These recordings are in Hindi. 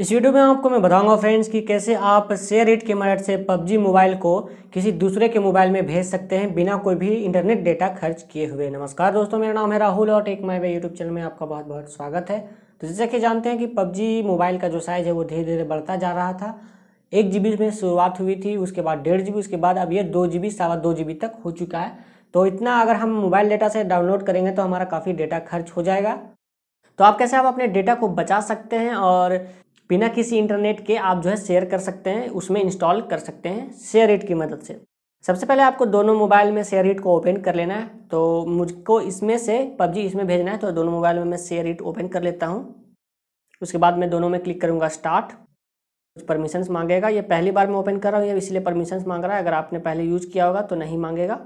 इस वीडियो में आपको मैं बताऊंगा फ्रेंड्स कि कैसे आप शेयर रेट की मदद से पबजी मोबाइल को किसी दूसरे के मोबाइल में भेज सकते हैं बिना कोई भी इंटरनेट डेटा खर्च किए हुए नमस्कार दोस्तों मेरा नाम है राहुल और tech my way YouTube channel में आपका बहुत बहुत स्वागत है तो जैसा कि जानते हैं कि पबजी मोबाइल का जो साइज़ है वो धीरे धीरे बढ़ता जा रहा था एक जी में शुरुआत हुई थी उसके बाद डेढ़ जी उसके बाद अब ये दो जी बी सवा दो जी तक हो चुका है तो इतना अगर हम मोबाइल डेटा से डाउनलोड करेंगे तो हमारा काफ़ी डेटा खर्च हो जाएगा तो आप कैसे आप अपने डेटा को बचा सकते हैं और बिना किसी इंटरनेट के आप जो है शेयर कर सकते हैं उसमें इंस्टॉल कर सकते हैं शेयर रेट की मदद से सबसे पहले आपको दोनों मोबाइल में शेयर इट को ओपन कर लेना है तो मुझको इसमें से पबजी इसमें भेजना है तो दोनों मोबाइल में मैं शेयर इट ओपन कर लेता हूँ उसके बाद मैं दोनों में क्लिक करूँगा स्टार्ट कुछ परमिशंस मांगेगा ये पहली बार मैं ओपन कर रहा हूँ ये इसलिए परमिशंस मांग रहा है अगर आपने पहले यूज़ किया होगा तो नहीं मांगेगा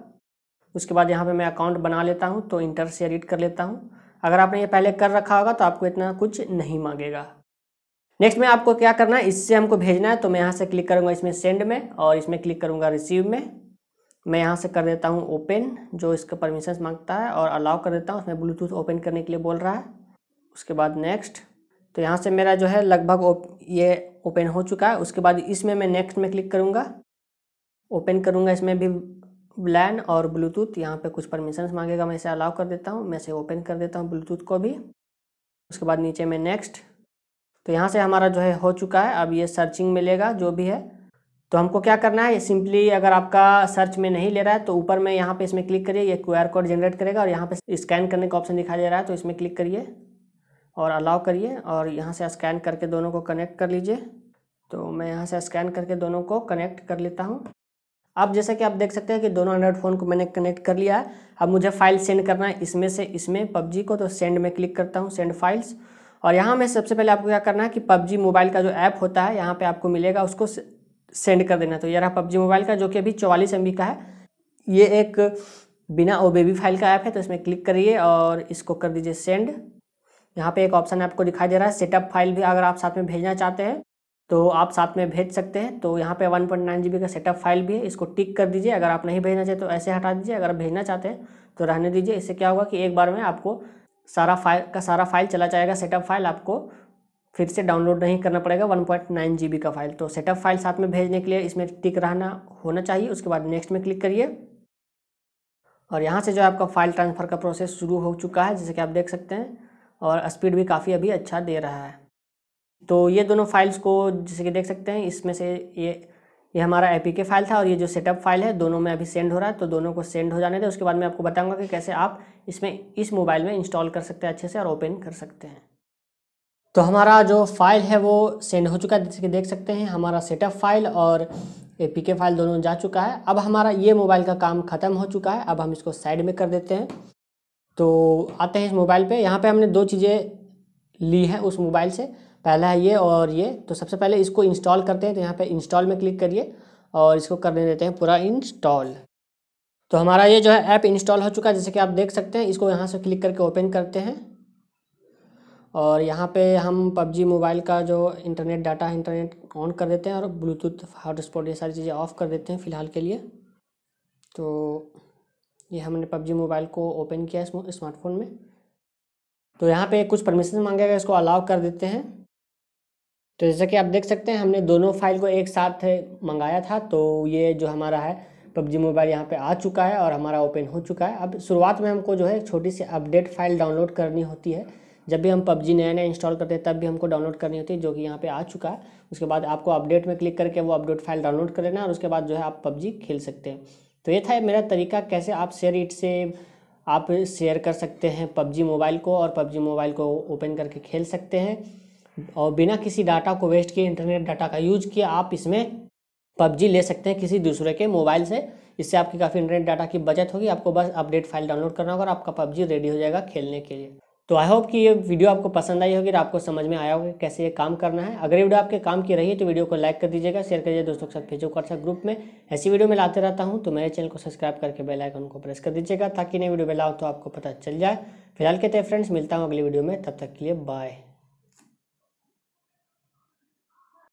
उसके बाद यहाँ पे मैं अकाउंट बना लेता हूँ तो इंटर से एडिट कर लेता हूँ अगर आपने ये पहले कर रखा होगा तो आपको इतना कुछ नहीं मांगेगा नेक्स्ट में आपको क्या करना है इससे हमको भेजना है तो मैं यहाँ से क्लिक करूँगा इसमें सेंड में और इसमें क्लिक करूँगा रिसीव में मैं यहाँ से कर देता हूँ ओपन जो इसका परमिशन मांगता है और अलाउ कर देता हूँ उसमें ब्लूटूथ ओपन करने के लिए बोल रहा है उसके बाद नेक्स्ट तो यहाँ से मेरा जो है लगभग ये ओपन हो चुका है उसके बाद इसमें मैं नेक्स्ट में क्लिक करूँगा ओपन करूँगा इसमें भी लैन और ब्लूटूथ यहाँ पे कुछ परमिशंस मांगेगा मैं इसे अलाउ कर देता हूँ मैं इसे ओपन कर देता हूँ ब्लूटूथ को भी उसके बाद नीचे में नेक्स्ट तो यहाँ से हमारा जो है हो चुका है अब ये सर्चिंग मिलेगा जो भी है तो हमको क्या करना है सिंपली अगर आपका सर्च में नहीं ले रहा है तो ऊपर में यहाँ पे इसमें क्लिक करिए ये क्यू आर कोड जनरेट करेगा और यहाँ पे स्कैन करने का ऑप्शन दिखाई दे रहा है तो इसमें क्लिक करिए और अलाउ करिए और यहाँ से स्कैन करके दोनों को कनेक्ट कर लीजिए तो मैं यहाँ से स्कैन करके दोनों को कनेक्ट कर लेता हूँ अब जैसे कि आप देख सकते हैं कि दोनों एंड्रॉयड फ़ोन को मैंने कनेक्ट कर लिया है अब मुझे फाइल सेंड करना है इसमें से इसमें पबजी को तो सेंड में क्लिक करता हूँ सेंड फाइल्स और यहाँ में सबसे पहले आपको क्या करना है कि पबजी मोबाइल का जो ऐप होता है यहाँ पे आपको मिलेगा उसको सेंड कर देना तो ये रहा पबजी मोबाइल का जो कि अभी चौवालीस एम का है ये एक बिना ओ बेबी फाइल का ऐप है तो इसमें क्लिक करिए और इसको कर दीजिए सेंड यहाँ पे एक ऑप्शन आपको दिखाई दे रहा है सेटअप फाइल भी अगर आप साथ में भेजना चाहते हैं तो आप साथ में भेज सकते हैं तो यहाँ पे 1.9 पॉइंट का सेटअप फाइल भी है इसको टिक कर दीजिए अगर आप नहीं भेजना चाहते तो ऐसे हटा दीजिए अगर भेजना चाहते हैं तो रहने दीजिए इससे क्या होगा कि एक बार में आपको सारा फाइल का सारा फाइल चला जाएगा सेटअप फाइल आपको फिर से डाउनलोड नहीं करना पड़ेगा one point nine G B का फाइल तो सेटअप फाइल साथ में भेजने के लिए इसमें टिक रहना होना चाहिए उसके बाद नेक्स्ट में क्लिक करिए और यहाँ से जो आपका फाइल ट्रांसफ़र का प्रोसेस शुरू हो चुका है जैसे कि आप देख सकते हैं और स्पीड भी काफ़ी अभी अच्छा दे रहा है तो ये दोनों फाइल्स को जैसे कि देख सकते हैं इसमें से ये ये हमारा ए के फाइल था और ये जो सेटअप फाइल है दोनों में अभी सेंड हो रहा है तो दोनों को सेंड हो जाने दें उसके बाद मैं आपको बताऊंगा कि कैसे आप इसमें इस मोबाइल में इंस्टॉल कर सकते हैं अच्छे से और ओपन कर सकते हैं तो हमारा जो फाइल है वो सेंड हो चुका है जैसे कि देख सकते हैं हमारा सेटअप फाइल और ए पी के फाइल दोनों जा चुका है अब हमारा ये मोबाइल का काम ख़त्म हो चुका है अब हम इसको साइड में कर देते हैं तो आते हैं इस मोबाइल पर यहाँ पर हमने दो चीज़ें ली हैं उस मोबाइल से पहला है ये और ये तो सबसे पहले इसको इंस्टॉल करते हैं तो यहाँ पे इंस्टॉल में क्लिक करिए और इसको करने देते हैं पूरा इंस्टॉल तो हमारा ये जो है ऐप इंस्टॉल हो चुका है जैसे कि आप देख सकते हैं इसको यहाँ से क्लिक करके ओपन करते हैं और यहाँ पे हम पबजी मोबाइल का जो इंटरनेट डाटा है इंटरनेट ऑन कर देते हैं और ब्लूटूथ हॉटस्पॉट ये सारी चीज़ें ऑफ़ कर देते हैं फ़िलहाल के लिए तो ये हमने पबजी मोबाइल को ओपन किया स्मार्टफोन में तो यहाँ पे कुछ परमिशन मांगेगा इसको अलाउ कर देते हैं तो जैसा कि आप देख सकते हैं हमने दोनों फाइल को एक साथ मंगाया था तो ये जो हमारा है पबजी मोबाइल यहाँ पे आ चुका है और हमारा ओपन हो चुका है अब शुरुआत में हमको जो है छोटी सी अपडेट फाइल डाउनलोड करनी होती है जब भी हम पबजी नया नया इंस्टॉल करते हैं तब भी हमको डाउनलोड करनी होती है जो कि यहाँ पे आ चुका है उसके बाद आपको अपडेट में क्लिक करके वो अपडेट फाइल डाउनलोड कर लेना और उसके बाद जो है आप पबजी खेल सकते हैं तो ये था मेरा तरीका कैसे आप शेयर इट से आप शेयर कर सकते हैं पबजी मोबाइल को और पबजी मोबाइल को ओपन करके खेल सकते हैं और बिना किसी डाटा को वेस्ट किए इंटरनेट डाटा का यूज किए आप इसमें पबजी ले सकते हैं किसी दूसरे के मोबाइल से इससे आपकी काफ़ी इंटरनेट डाटा की बचत होगी आपको बस अपडेट फाइल डाउनलोड करना होगा और आपका पबजी रेडी हो जाएगा खेलने के लिए तो आई होप कि ये वीडियो आपको पसंद आई होगी और आपको समझ में आया होगा कैसे ये काम करना है अगर ये वीडियो आपके काम की रही है तो वीडियो को लाइक कर दीजिएगा शेयर करिए दोस्तों के साथ फेसबुक व्हाट्सएप ग्रुप में ऐसी वीडियो में लाते रहता हूँ तो मेरे चैनल को सब्सक्राइब करके बेल आइकन को प्रेस कर दीजिएगा ताकि नई वीडियो में लाओ तो आपको पता चल जाए फिलहाल कहते हैं फ्रेंड्स मिलता हूँ अगली वीडियो में तब तक के लिए बाय